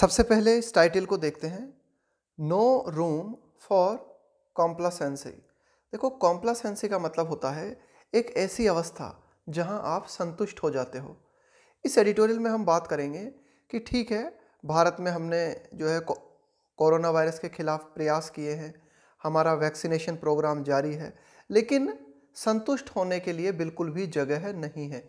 सबसे पहले इस टाइटल को देखते हैं नो रूम फॉर कॉम्प्लासेंसी देखो कॉम्प्लासेंसी का मतलब होता है एक ऐसी अवस्था जहां आप संतुष्ट हो जाते हो इस एडिटोरियल में हम बात करेंगे कि ठीक है भारत में हमने जो है कोरोना वायरस के खिलाफ प्रयास किए हैं हमारा वैक्सीनेशन प्रोग्राम जारी है लेकिन संतुष्ट होने के लिए बिल्कुल भी जगह नहीं है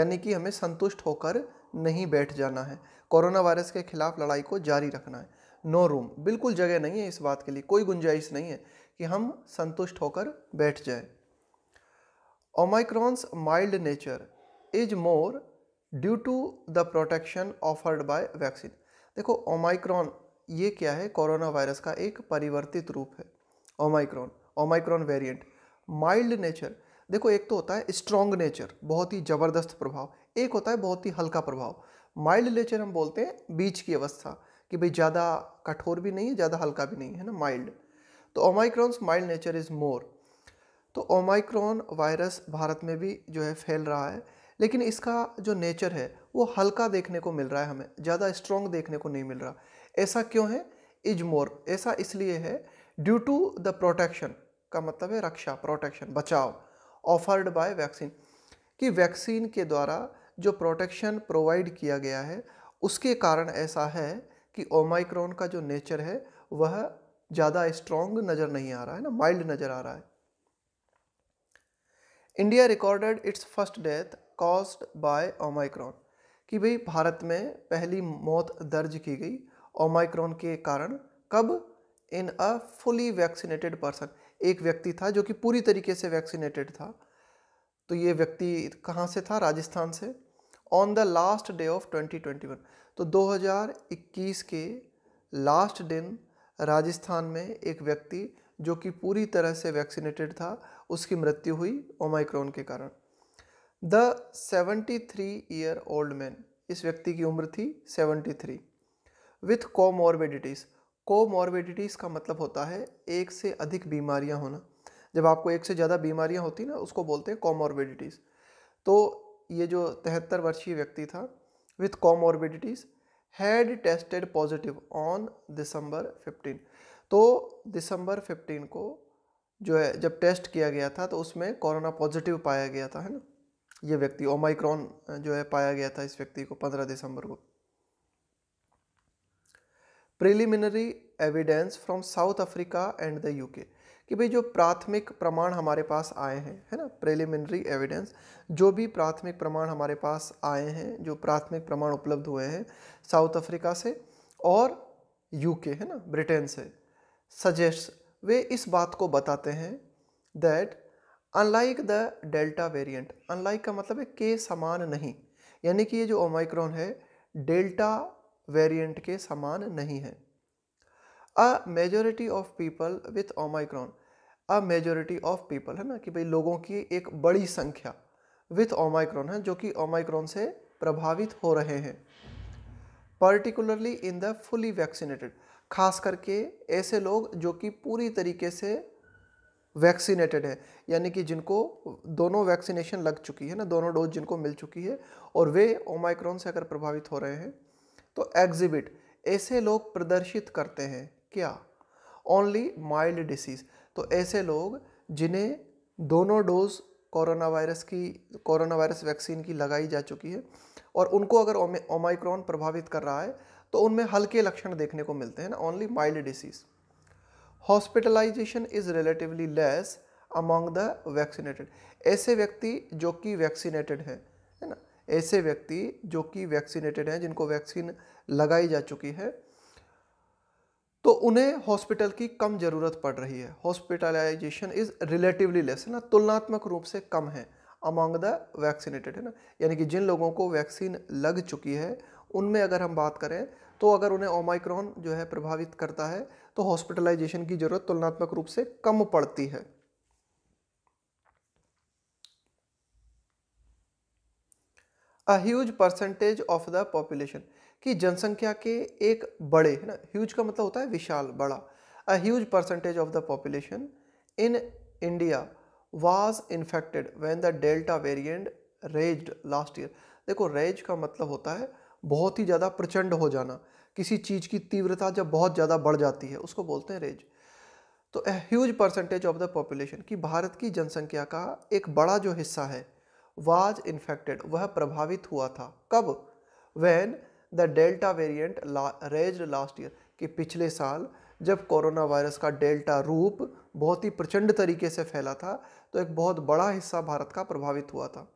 यानी कि हमें संतुष्ट होकर नहीं बैठ जाना है कोरोना वायरस के खिलाफ लड़ाई को जारी रखना है नो रूम बिल्कुल जगह नहीं है इस बात के लिए कोई गुंजाइश नहीं है कि हम संतुष्ट होकर बैठ जाए Omicron's mild nature is more due to the protection afforded by vaccine देखो ओमाइक्रॉन ये क्या है कोरोना वायरस का एक परिवर्तित रूप है Omicron Omicron variant mild nature देखो एक तो होता है स्ट्रॉन्ग नेचर बहुत ही ज़बरदस्त प्रभाव एक होता है बहुत ही हल्का प्रभाव माइल्ड नेचर हम बोलते हैं बीच की अवस्था कि भाई ज़्यादा कठोर भी नहीं है ज़्यादा हल्का भी नहीं है ना माइल्ड तो Omicron's mild nature is more तो ओमाइक्रॉन वायरस भारत में भी जो है फैल रहा है लेकिन इसका जो नेचर है वो हल्का देखने को मिल रहा है हमें ज़्यादा स्ट्रॉन्ग देखने को नहीं मिल रहा ऐसा क्यों है इज मोर ऐसा इसलिए है ड्यू टू द प्रोटेक्शन का मतलब है रक्षा प्रोटेक्शन बचाव ऑफर्ड बाय वैक्सीन कि वैक्सीन के द्वारा जो प्रोटेक्शन प्रोवाइड किया गया है उसके कारण ऐसा है कि ओमाइक्रॉन का जो नेचर है वह ज़्यादा स्ट्रॉन्ग नज़र नहीं आ रहा है ना माइल्ड नज़र आ रहा है India recorded its first death caused by Omicron कि भाई भारत में पहली मौत दर्ज की गई ओमाइक्रॉन के कारण कब in a fully vaccinated person एक व्यक्ति था जो कि पूरी तरीके से वैक्सीनेटेड था तो ये व्यक्ति कहाँ से था राजस्थान से on the last day of 2021 तो 2021 के लास्ट दिन राजस्थान में एक व्यक्ति जो कि पूरी तरह से वैक्सीनेटेड था उसकी मृत्यु हुई ओमाइक्रोन के कारण द 73 ईयर ओल्ड मैन इस व्यक्ति की उम्र थी 73 विथ कॉमोरबिडिटीज कोमॉर्बिडिटीज़ का मतलब होता है एक से अधिक बीमारियां होना जब आपको एक से ज़्यादा बीमारियां होती ना उसको बोलते हैं कोमॉर्बिडिटीज़ तो ये जो तिहत्तर वर्षीय व्यक्ति था with comorbidities had tested positive on December 15 तो दिसंबर 15 को जो है जब टेस्ट किया गया था तो उसमें कोरोना पॉजिटिव पाया गया था है ना ये व्यक्ति ओमाइक्रॉन जो है पाया गया था इस व्यक्ति को पंद्रह दिसंबर को preliminary evidence from South Africa and the UK कि भाई जो प्राथमिक प्रमाण हमारे पास आए हैं है ना प्रिलिमिनरी एविडेंस जो भी प्राथमिक प्रमाण हमारे पास आए हैं जो प्राथमिक प्रमाण उपलब्ध हुए हैं साउथ अफ्रीका से और यूके है ना ब्रिटेन से सजेस्ट वे इस बात को बताते हैं that unlike the delta variant unlike का मतलब है के समान नहीं यानी कि ये जो ओमाइक्रॉन है डेल्टा वेरिएंट के समान नहीं है a majority of people with Omicron a majority of people है ना कि भाई लोगों की एक बड़ी संख्या विथ ओमाइक्रॉन है जो कि ओमाइक्रॉन से प्रभावित हो रहे हैं particularly in the fully vaccinated खास करके ऐसे लोग जो कि पूरी तरीके से वैक्सीनेटेड है यानी कि जिनको दोनों वैक्सीनेशन लग चुकी है ना दोनों डोज जिनको मिल चुकी है और वे ओमाइक्रॉन से अगर प्रभावित हो रहे हैं तो एग्जिबिट ऐसे लोग प्रदर्शित करते हैं क्या ओनली माइल्ड डिसीज़ तो ऐसे लोग जिन्हें दोनों डोज कोरोना वायरस की कोरोना वायरस वैक्सीन की लगाई जा चुकी है और उनको अगर ओमाइक्रॉन प्रभावित कर रहा है तो उनमें हल्के लक्षण देखने को मिलते हैं ना only mild disease hospitalization is relatively less among the vaccinated ऐसे व्यक्ति जो कि वैक्सीनेटेड हैं है ना ऐसे व्यक्ति जो कि वैक्सीनेटेड हैं जिनको वैक्सीन लगाई जा चुकी है तो उन्हें हॉस्पिटल की कम ज़रूरत पड़ रही है हॉस्पिटलाइजेशन इज़ रिलेटिवली लेस है ना तुलनात्मक रूप से कम है अमॉन्ग द वैक्सीनेटेड है ना यानी कि जिन लोगों को वैक्सीन लग चुकी है उनमें अगर हम बात करें तो अगर उन्हें ओमाइक्रॉन जो है प्रभावित करता है तो हॉस्पिटलाइजेशन की ज़रूरत तुलनात्मक रूप से कम पड़ती है a huge percentage of the population कि जनसंख्या के एक बड़े है ना ह्यूज का मतलब होता है विशाल बड़ा a huge percentage of the population in India was infected when the delta variant raged last year देखो रेज का मतलब होता है बहुत ही ज़्यादा प्रचंड हो जाना किसी चीज़ की तीव्रता जब बहुत ज़्यादा बढ़ जाती है उसको बोलते हैं रेज तो huge percentage of the population कि भारत की जनसंख्या का एक बड़ा जो हिस्सा है वाज इन्फेक्टेड वह प्रभावित हुआ था कब वैन द डेल्टा ला रेज लास्ट ईयर कि पिछले साल जब कोरोना वायरस का डेल्टा रूप बहुत ही प्रचंड तरीके से फैला था तो एक बहुत बड़ा हिस्सा भारत का प्रभावित हुआ था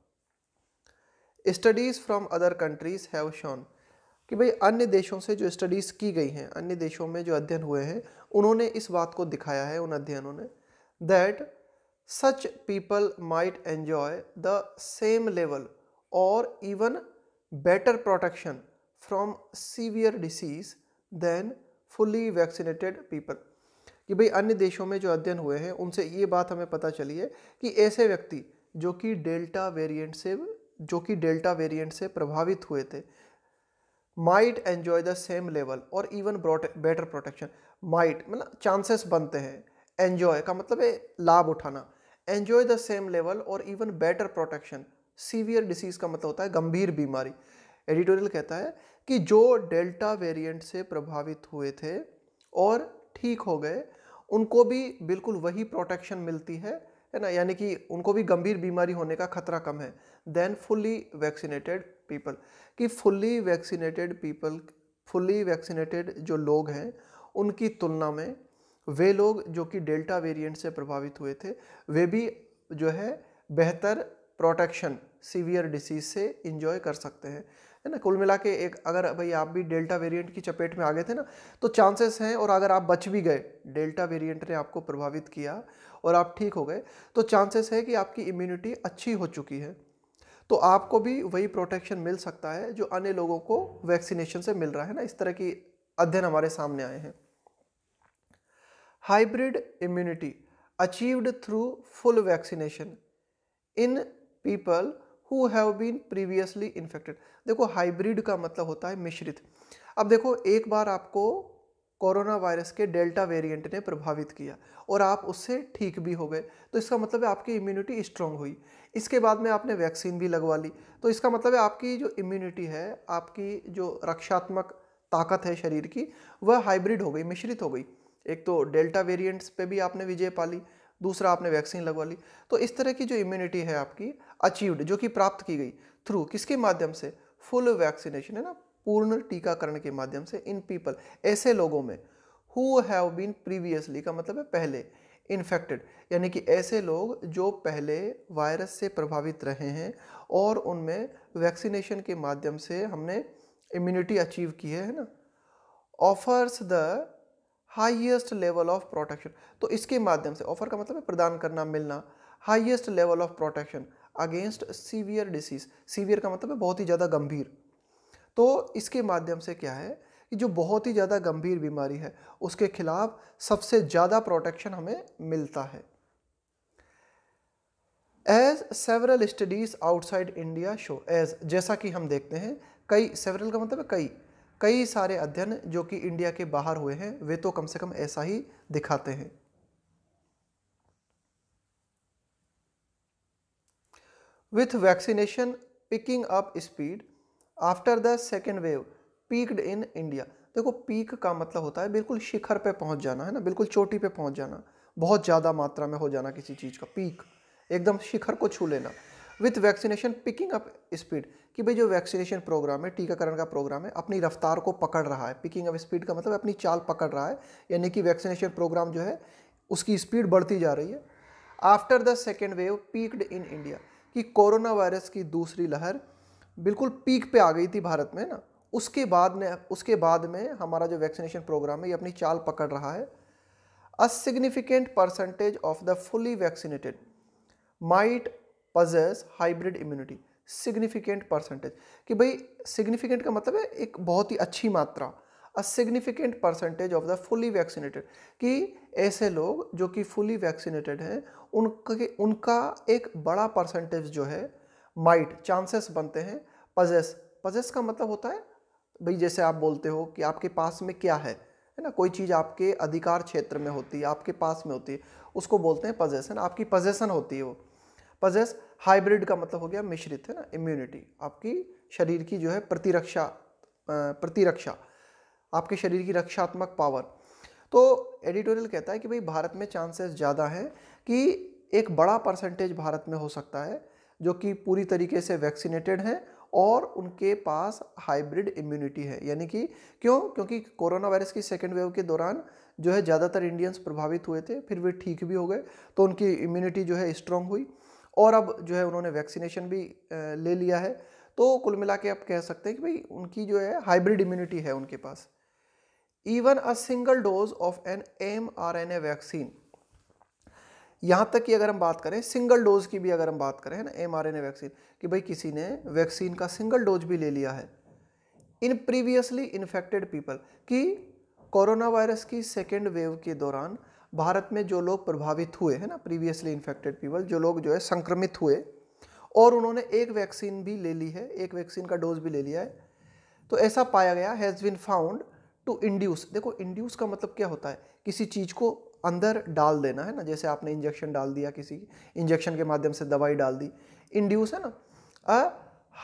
studies from other countries have shown कि भाई अन्य देशों से जो स्टडीज़ की गई हैं अन्य देशों में जो अध्ययन हुए हैं उन्होंने इस बात को दिखाया है उन अध्ययनों ने that such people might enjoy the same level or even better protection from severe disease than fully vaccinated people. कि भाई अन्य देशों में जो अध्ययन हुए हैं उनसे ये बात हमें पता चली है कि ऐसे व्यक्ति जो कि डेल्टा वेरिएंट से जो कि डेल्टा वेरिएंट से प्रभावित हुए थे might enjoy the same level or even better protection might मतलब चांसेस बनते हैं एन्जॉय का मतलब है लाभ उठाना enjoy the same level or even better protection severe disease का मतलब होता है गंभीर बीमारी एडिटोरियल कहता है कि जो डेल्टा वेरिएंट से प्रभावित हुए थे और ठीक हो गए उनको भी बिल्कुल वही प्रोटेक्शन मिलती है है ना यानी कि उनको भी गंभीर बीमारी होने का खतरा कम है देन फुल्ली वैक्सीनेटेड पीपल कि fully vaccinated people fully vaccinated जो लोग हैं उनकी तुलना में वे लोग जो कि डेल्टा वेरिएंट से प्रभावित हुए थे वे भी जो है बेहतर प्रोटेक्शन सीवियर डिसीज से इंजॉय कर सकते हैं है ना कुल मिला के एक अगर भाई आप भी डेल्टा वेरिएंट की चपेट में आ गए थे ना तो चांसेस हैं और अगर आप बच भी गए डेल्टा वेरिएंट ने आपको प्रभावित किया और आप ठीक हो गए तो चांसेस है कि आपकी इम्यूनिटी अच्छी हो चुकी है तो आपको भी वही प्रोटेक्शन मिल सकता है जो अन्य लोगों को वैक्सीनेशन से मिल रहा है ना इस तरह की अध्ययन हमारे सामने आए हैं hybrid immunity achieved through full vaccination in people who have been previously infected देखो हाइब्रिड का मतलब होता है मिश्रित अब देखो एक बार आपको कोरोना वायरस के डेल्टा वेरिएंट ने प्रभावित किया और आप उससे ठीक भी हो गए तो इसका मतलब है आपकी इम्यूनिटी स्ट्रांग हुई इसके बाद में आपने वैक्सीन भी लगवा ली तो इसका मतलब है आपकी जो इम्यूनिटी है आपकी जो रक्षात्मक ताकत है शरीर की वह हाइब्रिड हो गई मिश्रित हो गई एक तो डेल्टा वेरिएंट्स पे भी आपने विजय पाली दूसरा आपने वैक्सीन लगवा ली तो इस तरह की जो इम्यूनिटी है आपकी अचीव्ड जो कि प्राप्त की गई थ्रू किसके माध्यम से फुल वैक्सीनेशन है ना पूर्ण टीकाकरण के माध्यम से इन पीपल ऐसे लोगों में हु हैव बीन प्रीवियसली का मतलब है पहले इन्फेक्टेड यानी कि ऐसे लोग जो पहले वायरस से प्रभावित रहे हैं और उनमें वैक्सीनेशन के माध्यम से हमने इम्यूनिटी अचीव की है ना offers the highest level of protection तो इसके माध्यम से ऑफर का मतलब है प्रदान करना मिलना highest level of protection against severe disease severe का मतलब है बहुत ही ज़्यादा गंभीर तो इसके माध्यम से क्या है कि जो बहुत ही ज़्यादा गंभीर बीमारी है उसके खिलाफ सबसे ज़्यादा प्रोटेक्शन हमें मिलता है as several studies outside India show as जैसा कि हम देखते हैं कई सेवरल का मतलब है कई कई सारे अध्ययन जो कि इंडिया के बाहर हुए हैं वे तो कम से कम ऐसा ही दिखाते हैं with vaccination picking up speed after the second wave peaked in India देखो पीक का मतलब होता है बिल्कुल शिखर पे पहुंच जाना है ना बिल्कुल चोटी पे पहुंच जाना बहुत ज़्यादा मात्रा में हो जाना किसी चीज़ का पीक एकदम शिखर को छू लेना with vaccination picking up speed कि भाई जो वैक्सीनेशन प्रोग्राम है टीकाकरण का प्रोग्राम है अपनी रफ्तार को पकड़ रहा है पिकिंग अप स्पीड का मतलब अपनी चाल पकड़ रहा है यानी कि वैक्सीनेशन प्रोग्राम जो है उसकी स्पीड बढ़ती जा रही है after the second wave peaked in India कि कोरोना वायरस की दूसरी लहर बिल्कुल पीक पे आ गई थी भारत में ना उसके बाद ने उसके बाद में हमारा जो वैक्सीनेशन प्रोग्राम है ये अपनी चाल पकड़ रहा है a significant percentage of the fully vaccinated might possess hybrid immunity significant percentage कि भाई सिग्निफिकेंट का मतलब है एक बहुत ही अच्छी मात्रा a significant percentage of the fully vaccinated कि ऐसे लोग जो कि फुली वैक्सीनेटेड हैं उनके उनका एक बड़ा परसेंटेज जो है माइट चांसेस बनते हैं पजेस पजेस का मतलब होता है भाई जैसे आप बोलते हो कि आपके पास में क्या है है ना कोई चीज़ आपके अधिकार क्षेत्र में होती है आपके पास में होती है उसको बोलते हैं पजेसन आपकी पजेसन होती है वो पजेस हाइब्रिड का मतलब हो गया मिश्रित है ना इम्यूनिटी आपकी शरीर की जो है प्रतिरक्षा प्रतिरक्षा आपके शरीर की रक्षात्मक पावर तो एडिटोरियल कहता है कि भाई भारत में चांसेस ज़्यादा हैं कि एक बड़ा परसेंटेज भारत में हो सकता है जो कि पूरी तरीके से वैक्सीनेटेड हैं और उनके पास हाइब्रिड इम्यूनिटी है यानी कि क्यों क्योंकि कोरोना वायरस की सेकेंड वेव के दौरान जो है ज़्यादातर इंडियंस प्रभावित हुए थे फिर वे ठीक भी हो गए तो उनकी इम्यूनिटी जो है स्ट्रांग हुई और अब जो है उन्होंने वैक्सीनेशन भी ले लिया है तो कुल मिला के आप कह सकते हैं कि भाई उनकी जो है हाइब्रिड इम्यूनिटी है उनके पास even a single dose of an M R N A vaccine यहाँ तक कि अगर हम बात करें सिंगल डोज की भी अगर हम बात करें ना M R N A vaccine कि भाई किसी ने वैक्सीन का सिंगल डोज भी ले लिया है इन प्रीवियसली इन्फेक्टेड पीपल कि कोरोना वायरस की सेकेंड वेव के दौरान भारत में जो लोग प्रभावित हुए हैं ना प्रीवियसली इन्फेक्टेड पीपल जो लोग जो है संक्रमित हुए और उन्होंने एक वैक्सीन भी ले ली है एक वैक्सीन का डोज भी ले लिया है तो ऐसा पाया गया has been found to induce देखो इंड्यूस का मतलब क्या होता है किसी चीज़ को अंदर डाल देना है ना जैसे आपने इंजेक्शन डाल दिया किसी इंजेक्शन के माध्यम से दवाई डाल दी इंड्यूस है ना a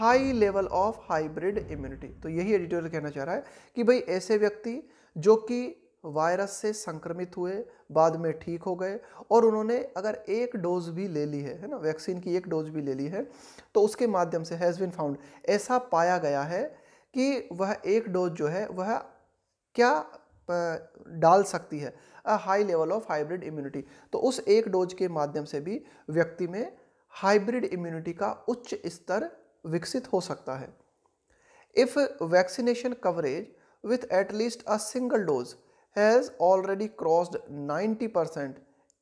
high level of hybrid immunity तो यही एडिटोरियल कहना चाह रहा है कि भाई ऐसे व्यक्ति जो कि वायरस से संक्रमित हुए बाद में ठीक हो गए और उन्होंने अगर एक डोज भी ले ली है है ना वैक्सीन की एक डोज भी ले ली है तो उसके माध्यम से हैज़ बिन फाउंड ऐसा पाया गया है कि वह एक डोज जो है वह क्या डाल सकती है a high level of hybrid immunity तो उस एक डोज के माध्यम से भी व्यक्ति में हाइब्रिड इम्यूनिटी का उच्च स्तर विकसित हो सकता है if vaccination coverage with at least a single dose has already crossed 90 percent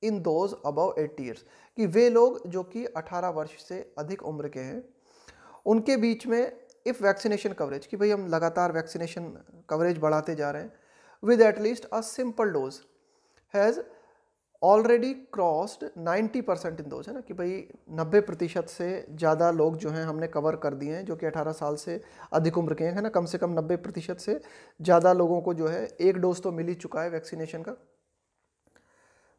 in those above eighty years कि वे लोग जो कि 18 वर्ष से अधिक उम्र के हैं उनके बीच में इफ़ वैक्सीनेशन कवरेज कि भाई हम लगातार वैक्सीनेशन कवरेज बढ़ाते जा रहे हैं with at least a simple dose has already crossed 90 percent in those है ना कि भाई 90 प्रतिशत से ज़्यादा लोग जो हैं हमने कवर कर दिए हैं जो कि 18 साल से अधिक उम्र के हैं है ना कम से कम 90 प्रतिशत से ज़्यादा लोगों को जो है एक डोज तो मिल ही चुका है वैक्सीनेशन का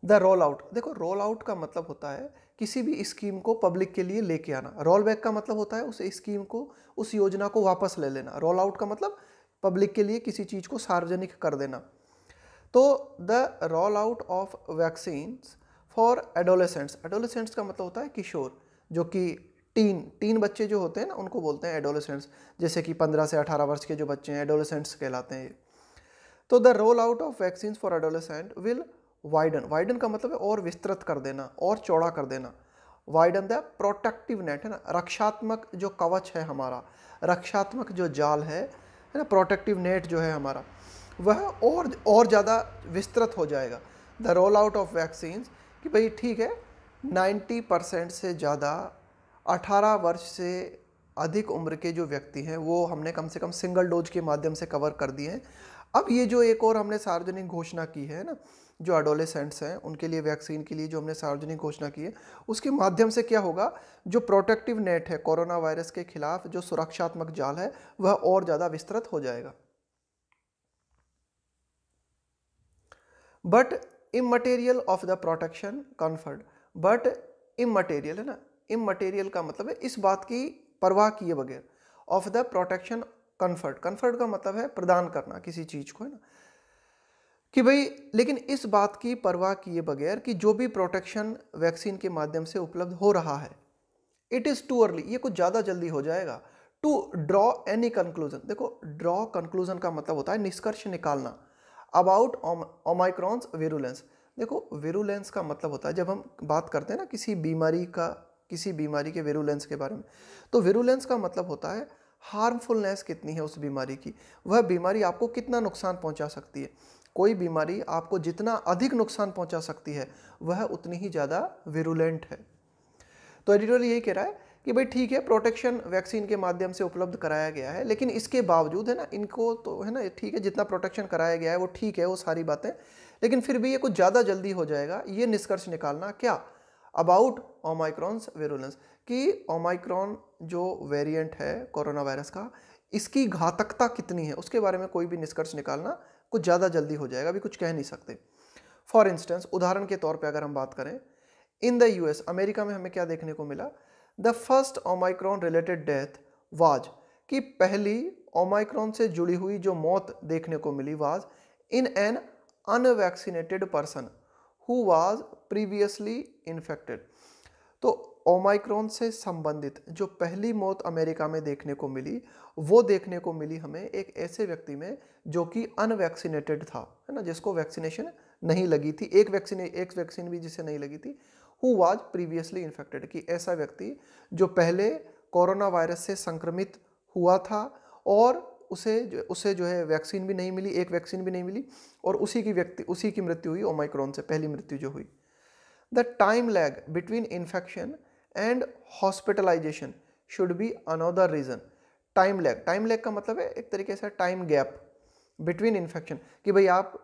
द रोल आउट देखो रोल आउट का मतलब होता है किसी भी स्कीम को पब्लिक के लिए लेके आना रोल बैक का मतलब होता है उस स्कीम को उस योजना को वापस ले लेना रोल आउट का मतलब पब्लिक के लिए किसी चीज़ को सार्वजनिक कर देना तो the roll out of vaccines for adolescents adolescents का मतलब होता है किशोर जो कि टीन टीन बच्चे जो होते हैं ना उनको बोलते हैं एडोलेसेंट्स जैसे कि 15 से 18 वर्ष के जो बच्चे हैं एडोलेसेंट्स कहलाते हैं तो the roll out of vaccine for adolescent will widen widen का मतलब है और विस्तृत कर देना और चौड़ा कर देना वाइडन द प्रोटेक्टिव नेट है ना रक्षात्मक जो कवच है हमारा रक्षात्मक जो जाल है है ना प्रोटेक्टिव नेट जो है हमारा वह और और ज़्यादा विस्तृत हो जाएगा the roll out of vaccines कि भाई ठीक है 90 परसेंट से ज़्यादा 18 वर्ष से अधिक उम्र के जो व्यक्ति हैं वो हमने कम से कम सिंगल डोज के माध्यम से कवर कर दिए हैं अब ये जो एक और हमने सार्वजनिक घोषणा की है ना जो अडोलेसेंट्स हैं उनके लिए वैक्सीन के लिए जो हमने सार्वजनिक घोषणा की है उसके माध्यम से क्या होगा जो प्रोटेक्टिव नेट है कोरोना वायरस के खिलाफ जो सुरक्षात्मक जाल है वह और ज़्यादा विस्तृत हो जाएगा but immaterial of the protection conferred but immaterial है ना इमटेरियल का मतलब है इस बात की परवाह किए बगैर of the protection conferred conferred का मतलब है प्रदान करना किसी चीज़ को है ना कि भाई लेकिन इस बात की परवाह किए बगैर कि जो भी प्रोटेक्शन वैक्सीन के माध्यम से उपलब्ध हो रहा है इट इज़ टू अर्ली ये कुछ ज़्यादा जल्दी हो जाएगा टू ड्रॉ एनी कंक्लूजन देखो ड्रॉ कंक्लूजन का मतलब होता है निष्कर्ष निकालना अबाउट ओमाइक्रॉन्स वेरुलेंस देखो वेरुलेंस का मतलब होता है जब हम बात करते हैं ना किसी बीमारी का किसी बीमारी के वेरुलेंस के बारे में तो वेरुलेंस का मतलब होता है हार्मफुलनेस कितनी है उस बीमारी की वह बीमारी आपको कितना नुकसान पहुंचा सकती है कोई बीमारी आपको जितना अधिक नुकसान पहुंचा सकती है वह उतनी ही ज़्यादा वेरुलेंट है तो एडिटोरियल यही कह रहा है कि भाई ठीक है प्रोटेक्शन वैक्सीन के माध्यम से उपलब्ध कराया गया है लेकिन इसके बावजूद है ना इनको तो है ना ठीक है जितना प्रोटेक्शन कराया गया है वो ठीक है वो सारी बातें लेकिन फिर भी ये कुछ ज़्यादा जल्दी हो जाएगा ये निष्कर्ष निकालना क्या अबाउट ओमाइक्रॉन्स वेरुलेंस कि ओमाइक्रॉन जो वेरियंट है कोरोना वायरस का इसकी घातकता कितनी है उसके बारे में कोई भी निष्कर्ष निकालना कुछ ज़्यादा जल्दी हो जाएगा अभी कुछ कह नहीं सकते फॉर इंस्टेंस उदाहरण के तौर पर अगर हम बात करें इन द यूएस अमेरिका में हमें क्या देखने को मिला the first omicron related death was कि पहली ओमाइक्रॉन से जुड़ी हुई जो मौत देखने को मिली was in an unvaccinated person who was previously infected तो ओमाइक्रॉन से संबंधित जो पहली मौत अमेरिका में देखने को मिली वो देखने को मिली हमें एक ऐसे व्यक्ति में जो कि अनवैक्सीनेटेड था है ना जिसको वैक्सीनेशन नहीं लगी थी एक वैक्सीने एक वैक्सीन भी जिसे नहीं लगी थी हु वाज प्रीवियसली इन्फेक्टेड कि ऐसा व्यक्ति जो पहले कोरोना वायरस से संक्रमित हुआ था और उसे जो उसे जो है वैक्सीन भी नहीं मिली एक वैक्सीन भी नहीं मिली और उसी की व्यक्ति उसी की मृत्यु हुई ओमाइक्रोन से पहली मृत्यु जो हुई the time lag between infection and hospitalisation should be another reason time lag time lag का मतलब है एक तरीके से टाइम गैप बिटवीन इन्फेक्शन कि भाई आप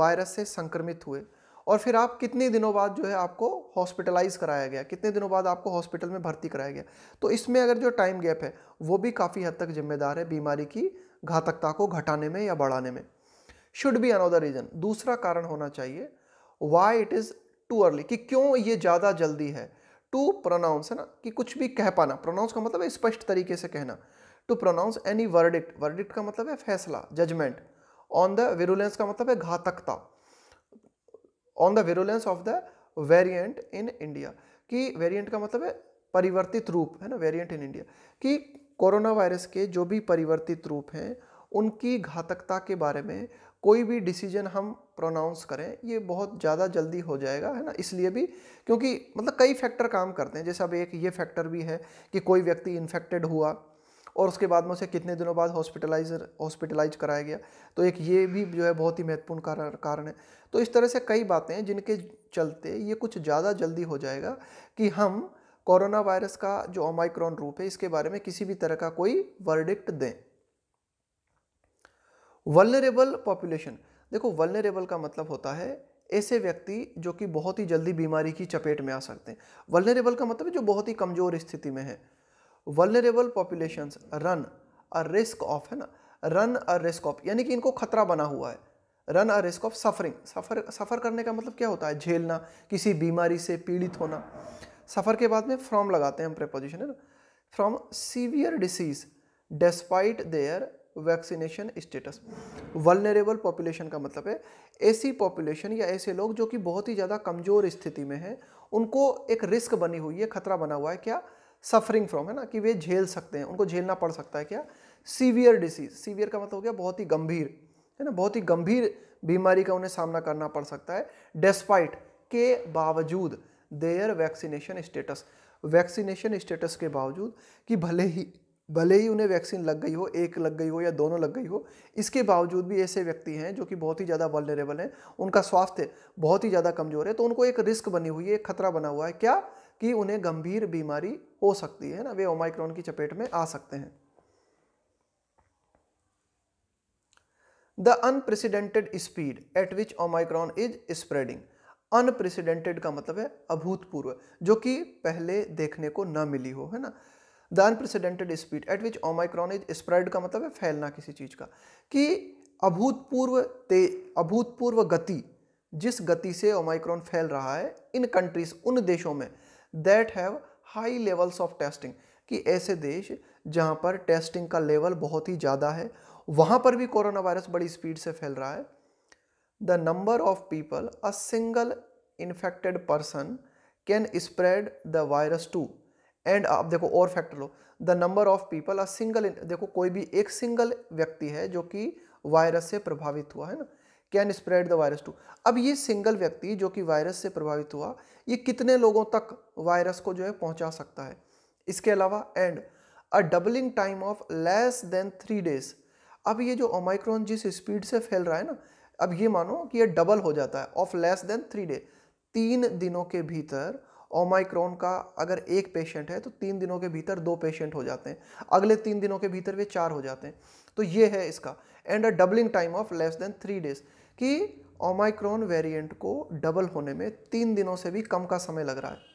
वायरस से संक्रमित हुए और फिर आप कितने दिनों बाद जो है आपको हॉस्पिटलाइज कराया गया कितने दिनों बाद आपको हॉस्पिटल में भर्ती कराया गया तो इसमें अगर जो टाइम गैप है वो भी काफ़ी हद तक जिम्मेदार है बीमारी की घातकता को घटाने में या बढ़ाने में शुड बी अनोदर रीज़न दूसरा कारण होना चाहिए why it is too early कि क्यों ये ज़्यादा जल्दी है टू प्रोनाउंस है ना कि कुछ भी कह पाना प्रोनाउंस का मतलब है स्पष्ट तरीके से कहना to pronounce any verdict verdict का मतलब है फैसला जजमेंट ऑन द विरुलेंस का मतलब है घातकता on the virulence of the variant in India कि वेरियंट का मतलब है परिवर्तित रूप है ना वेरियंट इन इंडिया कि कोरोना वायरस के जो भी परिवर्तित रूप हैं उनकी घातकता के बारे में कोई भी डिसीजन हम प्रोनाउंस करें ये बहुत ज़्यादा जल्दी हो जाएगा है ना इसलिए भी क्योंकि मतलब कई फैक्टर काम करते हैं जैसे अब एक ये फैक्टर भी है कि कोई व्यक्ति इन्फेक्टेड हुआ और उसके बाद में उसे कितने दिनों बाद हॉस्पिटलाइजर हॉस्पिटलाइज कराया गया तो एक ये भी जो है बहुत ही महत्वपूर्ण कारण है तो इस तरह से कई बातें जिनके चलते ये कुछ ज़्यादा जल्दी हो जाएगा कि हम कोरोना वायरस का जो ओमाइक्रॉन रूप है इसके बारे में किसी भी तरह का कोई वर्डिक्ट दें वल्नरेबल पॉपुलेशन देखो वल्नरेबल का मतलब होता है ऐसे व्यक्ति जो कि बहुत ही जल्दी बीमारी की चपेट में आ सकते हैं वल्नरेबल का मतलब जो बहुत ही कमज़ोर स्थिति में है vulnerable population run a risk of है ना रन अ रिस्क ऑफ यानी कि इनको खतरा बना हुआ है run a risk of suffering suffer suffer करने का मतलब क्या होता है झेलना किसी बीमारी से पीड़ित होना सफ़र के बाद में फ्रॉम लगाते हैं हम प्रेपोजिशन है ना from severe disease despite their vaccination status vulnerable population का मतलब है ऐसी पॉपुलेशन या ऐसे लोग जो कि बहुत ही ज़्यादा कमज़ोर स्थिति में हैं उनको एक रिस्क बनी हुई है खतरा बना हुआ है क्या सफरिंग फ्रॉम है ना कि वे झेल सकते हैं उनको झेलना पड़ सकता है क्या सीवियर डिसीज सीवियर का मतलब हो गया बहुत ही गंभीर है ना बहुत ही गंभीर बीमारी का उन्हें सामना करना पड़ सकता है डेस्पाइट के बावजूद their vaccination status vaccination status के बावजूद कि भले ही भले ही उन्हें वैक्सीन लग गई हो एक लग गई हो या दोनों लग गई हो इसके बावजूद भी ऐसे व्यक्ति हैं जो कि बहुत ही ज़्यादा वलनरेबल हैं उनका स्वास्थ्य बहुत ही ज़्यादा कमज़ोर है तो उनको एक रिस्क बनी हुई है एक खतरा बना हुआ है क्या कि उन्हें गंभीर बीमारी हो सकती है ना वे ओमाइक्रॉन की चपेट में आ सकते हैं the unprecedented speed at which omicron is spreading unprecedented का मतलब है अभूतपूर्व जो कि पहले देखने को न मिली हो है ना the unprecedented speed at which omicron is spread का मतलब है फैलना किसी चीज़ का कि अभूतपूर्व ते अभूतपूर्व गति जिस गति से ओमाइक्रॉन फैल रहा है इन कंट्रीज उन देशों में that have high levels of testing कि ऐसे देश जहां पर टेस्टिंग का लेवल बहुत ही ज़्यादा है वहां पर भी कोरोना वायरस बड़ी स्पीड से फैल रहा है the number of people a single infected person can spread the virus to and आप देखो और फैक्टर लो the number of people a single देखो कोई भी एक सिंगल व्यक्ति है जो कि वायरस से प्रभावित हुआ है ना can spread the virus to अब ये सिंगल व्यक्ति जो कि वायरस से प्रभावित हुआ ये कितने लोगों तक वायरस को जो है पहुंचा सकता है इसके अलावा and a doubling time of less than three days अब ये जो ओमाइक्रॉन जिस स्पीड से फैल रहा है ना अब ये मानो कि ये डबल हो जाता है of less than three day तीन दिनों के भीतर ओमाइक्रोन का अगर एक पेशेंट है तो तीन दिनों के भीतर दो पेशेंट हो जाते हैं अगले तीन दिनों के भीतर वे चार हो जाते हैं तो ये है इसका and a doubling time of less than three days कि ओमाइक्रोन वेरिएंट को डबल होने में तीन दिनों से भी कम का समय लग रहा है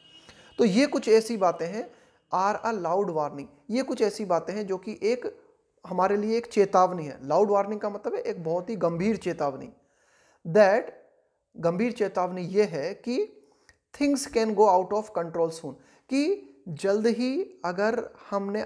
तो ये कुछ ऐसी बातें हैं आर अ लाउड वार्निंग ये कुछ ऐसी बातें हैं जो कि एक हमारे लिए एक चेतावनी है लाउड वार्निंग का मतलब है एक बहुत ही गंभीर चेतावनी दैट गंभीर चेतावनी ये है कि things can go out of control soon कि जल्द ही अगर हमने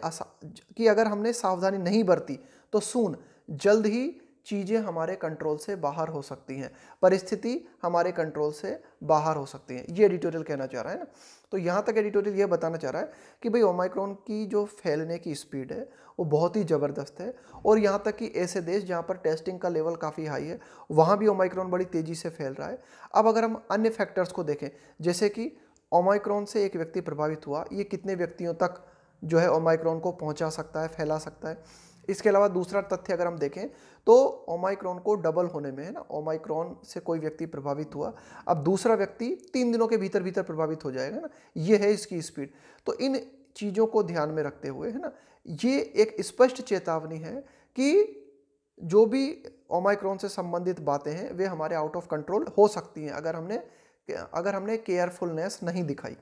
कि अगर हमने सावधानी नहीं बरती तो सून जल्द ही चीज़ें हमारे कंट्रोल से बाहर हो सकती हैं परिस्थिति हमारे कंट्रोल से बाहर हो सकती है ये एडिटोरियल कहना चाह रहा है ना तो यहाँ तक एडिटोरियल ये बताना चाह रहा है कि भाई ओमाइक्रोन की जो फैलने की स्पीड है वो बहुत ही ज़बरदस्त है और यहाँ तक कि ऐसे देश जहाँ पर टेस्टिंग का लेवल काफ़ी हाई है वहाँ भी ओमाइक्रॉन बड़ी तेज़ी से फैल रहा है अब अगर हम अन्य फैक्टर्स को देखें जैसे कि ओमाइक्रॉन से एक व्यक्ति प्रभावित हुआ ये कितने व्यक्तियों तक जो है ओमाइक्रॉन को पहुँचा सकता है फैला सकता है इसके अलावा दूसरा तथ्य अगर हम देखें तो ओमाइक्रॉन को डबल होने में है ना ओमाइक्रॉन से कोई व्यक्ति प्रभावित हुआ अब दूसरा व्यक्ति तीन दिनों के भीतर भीतर प्रभावित हो जाएगा ना ये है इसकी स्पीड तो इन चीज़ों को ध्यान में रखते हुए है ना ये एक स्पष्ट चेतावनी है कि जो भी ओमाइक्रोन से संबंधित बातें हैं वे हमारे आउट ऑफ कंट्रोल हो सकती हैं अगर हमने अगर हमने केयरफुलनेस नहीं दिखाई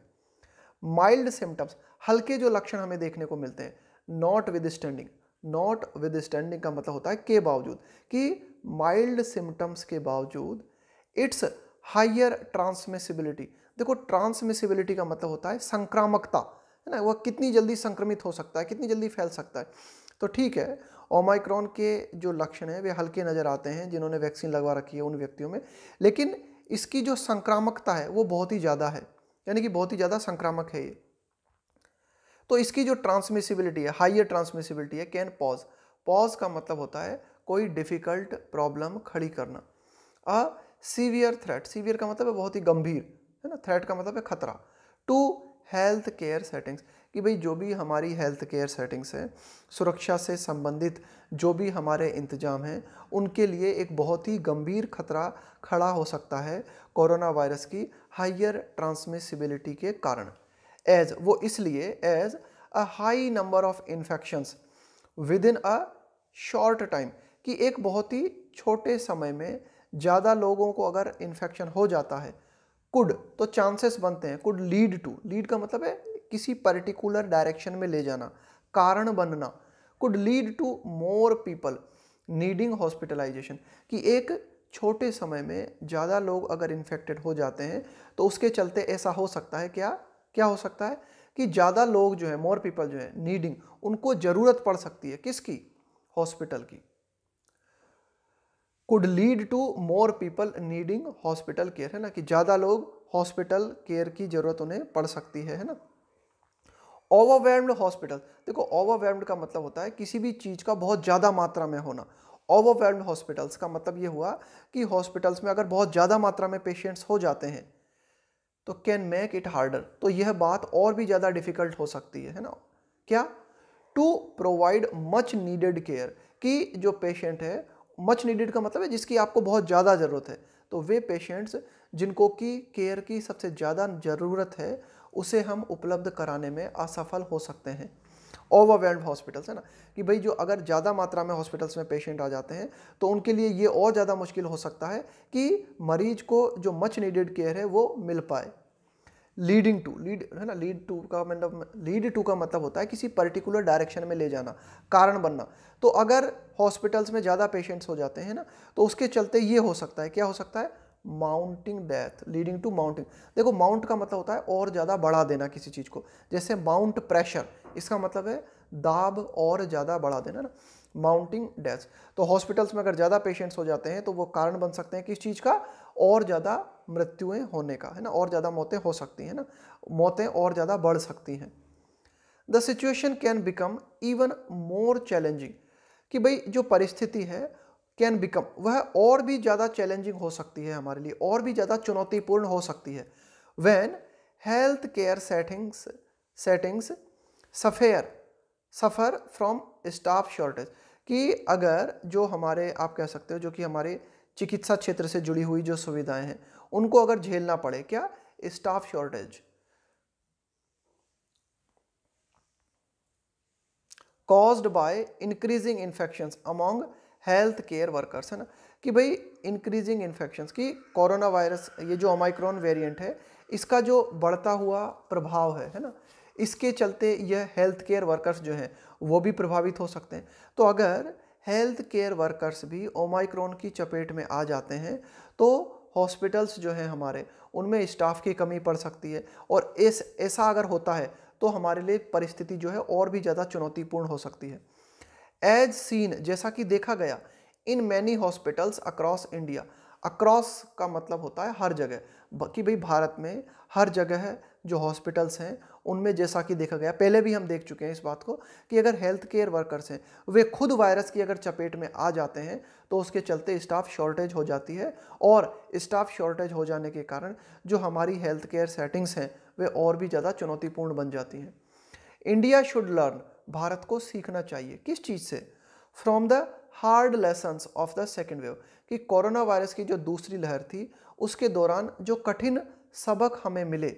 माइल्ड सिम्टम्स हल्के जो लक्षण हमें देखने को मिलते हैं notwithstanding notwithstanding का मतलब होता है के बावजूद कि माइल्ड सिम्टम्स के बावजूद इट्स हायर ट्रांसमिसिबिलिटी देखो ट्रांसमिसिबिलिटी का मतलब होता है संक्रामकता है ना वह कितनी जल्दी संक्रमित हो सकता है कितनी जल्दी फैल सकता है तो ठीक है ओमाइक्रॉन के जो लक्षण हैं वे हल्के नज़र आते हैं जिन्होंने वैक्सीन लगवा रखी है उन व्यक्तियों में लेकिन इसकी जो संक्रामकता है वो बहुत ही ज़्यादा है यानी कि बहुत ही ज़्यादा संक्रामक है ये तो इसकी जो ट्रांसमिसिबिलिटी है हाइयर ट्रांसमिसिबिलिटी है कैन पॉज पॉज का मतलब होता है कोई डिफ़िकल्ट प्रॉब्लम खड़ी करना अ सीवियर थ्रेट सीवियर का मतलब है बहुत ही गंभीर है ना थ्रेट का मतलब है खतरा टू हेल्थ केयर सेटिंग्स कि भाई जो भी हमारी हेल्थ केयर सेटिंग्स हैं सुरक्षा से संबंधित जो भी हमारे इंतजाम हैं उनके लिए एक बहुत ही गंभीर खतरा खड़ा हो सकता है कोरोना वायरस की हाइयर ट्रांसमिसिबिलिटी के कारण एज वो इसलिए as a high number of infections within a short time कि एक बहुत ही छोटे समय में ज़्यादा लोगों को अगर इन्फेक्शन हो जाता है कुड तो चांसेस बनते हैं कुड लीड टू लीड का मतलब है किसी पर्टिकुलर डायरेक्शन में ले जाना कारण बनना could lead to more people needing hospitalisation कि एक छोटे समय में ज़्यादा लोग अगर इन्फेक्टेड हो जाते हैं तो उसके चलते ऐसा हो सकता है क्या क्या हो सकता है कि ज़्यादा लोग जो है मोर पीपल जो है नीडिंग उनको ज़रूरत पड़ सकती है किसकी हॉस्पिटल की could lead to more people needing hospital care है ना कि ज़्यादा लोग हॉस्पिटल केयर की ज़रूरत उन्हें पड़ सकती है है ना ओवरवेम्ड हॉस्पिटल देखो ओवरवेम्ड का मतलब होता है किसी भी चीज़ का बहुत ज़्यादा मात्रा में होना ओवरवेम्ड हॉस्पिटल्स का मतलब ये हुआ कि हॉस्पिटल्स में अगर बहुत ज़्यादा मात्रा में पेशेंट्स हो जाते हैं तो कैन मेक इट हार्डर तो यह बात और भी ज़्यादा डिफिकल्ट हो सकती है है ना क्या to provide much needed care कि जो पेशेंट है मच नीडेड का मतलब है जिसकी आपको बहुत ज़्यादा ज़रूरत है तो वे पेशेंट्स जिनको की केयर की सबसे ज़्यादा ज़रूरत है उसे हम उपलब्ध कराने में असफल हो सकते हैं ओवरवेल्ड हॉस्पिटल्स है ना कि भाई जो अगर ज़्यादा मात्रा में हॉस्पिटल्स में पेशेंट आ जाते हैं तो उनके लिए ये और ज़्यादा मुश्किल हो सकता है कि मरीज को जो मच नीडेड केयर है वो मिल पाए लीडिंग टू लीड है ना लीड टू का मतलब लीड टू का मतलब होता है किसी पर्टिकुलर डायरेक्शन में ले जाना कारण बनना तो अगर हॉस्पिटल्स में ज़्यादा पेशेंट्स हो जाते हैं ना तो उसके चलते ये हो सकता है क्या हो सकता है mounting death leading to mounting देखो माउंट का मतलब होता है और ज़्यादा बढ़ा देना किसी चीज़ को जैसे माउंट प्रेशर इसका मतलब है दाब और ज़्यादा बढ़ा देना ना माउंटिंग डेथ तो हॉस्पिटल्स में अगर ज़्यादा पेशेंट्स हो जाते हैं तो वो कारण बन सकते हैं किस चीज़ का और ज़्यादा मृत्युएं होने का है ना और ज़्यादा मौतें हो सकती हैं ना मौतें और ज़्यादा बढ़ सकती हैं the situation can become even more challenging कि भाई जो परिस्थिति है कैन बिकम वह और भी ज़्यादा चैलेंजिंग हो सकती है हमारे लिए और भी ज़्यादा चुनौतीपूर्ण हो सकती है when health care settings settings suffer suffer from staff shortage कि अगर जो हमारे आप कह सकते हो जो कि हमारे चिकित्सा क्षेत्र से जुड़ी हुई जो सुविधाएं हैं उनको अगर झेलना पड़े क्या staff shortage caused by increasing infection among health care workers है ना कि भाई इंक्रीजिंग इन्फेक्शन की कोरोना वायरस ये जो ओमाइक्रॉन वेरिएंट है इसका जो बढ़ता हुआ प्रभाव है है ना इसके चलते यह हेल्थ केयर वर्कर्स जो हैं वो भी प्रभावित हो सकते हैं तो अगर हेल्थ केयर वर्कर्स भी ओमाइक्रॉन की चपेट में आ जाते हैं तो हॉस्पिटल्स जो हैं हमारे उनमें स्टाफ की कमी पड़ सकती है और इस ऐसा अगर होता है तो हमारे लिए परिस्थिति जो है और भी ज़्यादा चुनौतीपूर्ण हो सकती है एज सीन जैसा कि देखा गया in many hospitals across India across का मतलब होता है हर जगह कि भाई भारत में हर जगह जो हॉस्पिटल्स हैं उनमें जैसा कि देखा गया पहले भी हम देख चुके हैं इस बात को कि अगर हेल्थ केयर वर्कर्स हैं वे खुद वायरस की अगर चपेट में आ जाते हैं तो उसके चलते स्टाफ शॉर्टेज हो जाती है और स्टाफ शॉर्टेज हो जाने के कारण जो हमारी हेल्थ केयर सेटिंग्स हैं वे और भी ज़्यादा चुनौतीपूर्ण बन जाती हैं इंडिया शुड लर्न भारत को सीखना चाहिए किस चीज़ से from the hard lessons of the second wave कि कोरोना वायरस की जो दूसरी लहर थी उसके दौरान जो कठिन सबक हमें मिले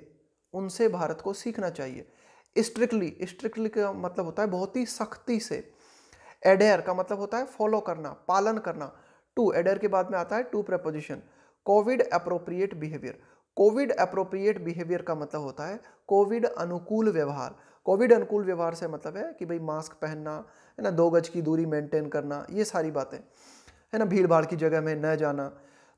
उनसे भारत को सीखना चाहिए स्ट्रिक्टली स्ट्रिक्टली का मतलब होता है बहुत ही सख्ती से एडेयर का मतलब होता है फॉलो करना पालन करना टू एडेयर के बाद में आता है to preposition COVID appropriate behaviour COVID appropriate behaviour का मतलब होता है कोविड अनुकूल व्यवहार कोविड अनुकूल व्यवहार से मतलब है कि भाई मास्क पहनना है ना दो गज की दूरी मेंटेन करना ये सारी बातें है ना भीड़ भाड़ की जगह में न जाना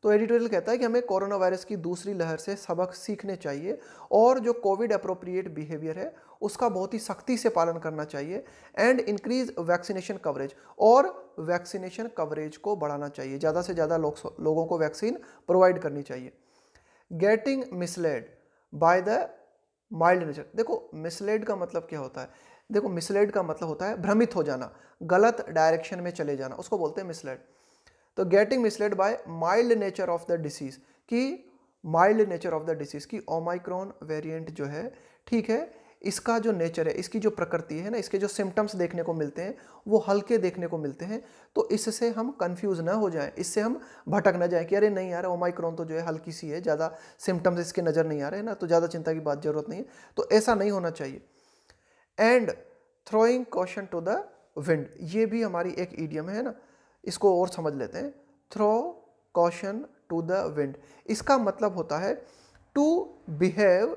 तो एडिटोरियल कहता है कि हमें कोरोना वायरस की दूसरी लहर से सबक सीखने चाहिए और जो कोविड अप्रोप्रिएट बिहेवियर है उसका बहुत ही सख्ती से पालन करना चाहिए एंड इंक्रीज वैक्सीनेशन कवरेज और वैक्सीनेशन कवरेज को बढ़ाना चाहिए ज़्यादा से ज़्यादा लो, लोगों को वैक्सीन प्रोवाइड करनी चाहिए getting misled by the mild nature देखो मिसलेड का मतलब क्या होता है देखो मिसलेड का मतलब होता है भ्रमित हो जाना गलत डायरेक्शन में चले जाना उसको बोलते हैं मिसलेड तो getting misled by mild nature of the disease कि mild nature of the disease कि ओमाइक्रॉन वेरिएंट जो है ठीक है इसका जो नेचर है इसकी जो प्रकृति है ना इसके जो सिम्टम्स देखने को मिलते हैं वो हल्के देखने को मिलते हैं तो इससे हम कंफ्यूज ना हो जाएं इससे हम भटक ना जाएं कि अरे नहीं यार ओमाइक्रॉन तो जो है हल्की सी है ज़्यादा सिम्टम्स इसके नज़र नहीं आ रहे ना तो ज़्यादा चिंता की बात ज़रूरत नहीं है तो ऐसा नहीं होना चाहिए and throwing question to the wind ये भी हमारी एक ईडियम है ना इसको और समझ लेते हैं throw caution to the wind इसका मतलब होता है to behave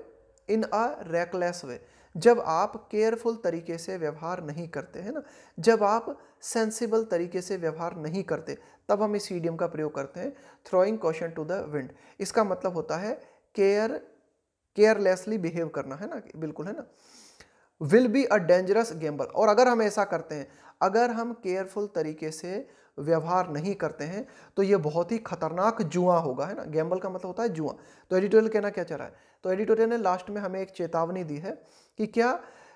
in a reckless way जब आप केयरफुल तरीके से व्यवहार नहीं करते हैं ना जब आप सेंसिबल तरीके से व्यवहार नहीं करते तब हम इस ईडियम का प्रयोग करते हैं throwing question to the wind इसका मतलब होता है केयर केयरलेसली बिहेव करना है ना बिल्कुल है ना will be a dangerous gamble और अगर हम ऐसा करते हैं अगर हम केयरफुल तरीके से व्यवहार नहीं करते हैं तो ये बहुत ही खतरनाक जुआ होगा है ना गैम्बल का मतलब होता है जुआ तो एडिटोरियल कहना क्या चाह रहा है तो एडिटोरियल ने लास्ट में हमें एक चेतावनी दी है कि क्या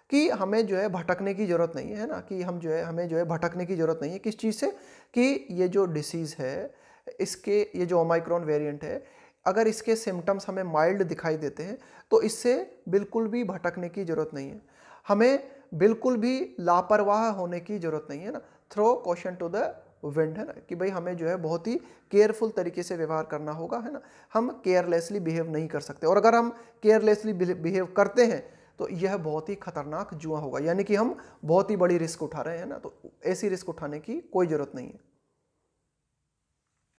कि हमें जो है भटकने की ज़रूरत नहीं है ना कि हम जो है हमें जो है भटकने की ज़रूरत नहीं है किस चीज़ से कि ये जो डिसीज़ है इसके ये जो ओमाइक्रॉन वेरिएंट है अगर इसके सिम्टम्स हमें माइल्ड दिखाई देते हैं तो इससे बिल्कुल भी भटकने की ज़रूरत नहीं है हमें बिल्कुल भी लापरवाह होने की ज़रूरत नहीं है ना throw question to the wind है ना कि भाई हमें जो है बहुत ही केयरफुल तरीके से व्यवहार करना होगा है ना हम केयरलेसली बिहेव नहीं कर सकते और अगर हम केयरलेसली बिहेव करते हैं तो यह बहुत ही खतरनाक जुआ होगा यानी कि हम बहुत ही बड़ी रिस्क उठा रहे हैं ना तो ऐसी रिस्क उठाने की कोई ज़रूरत नहीं है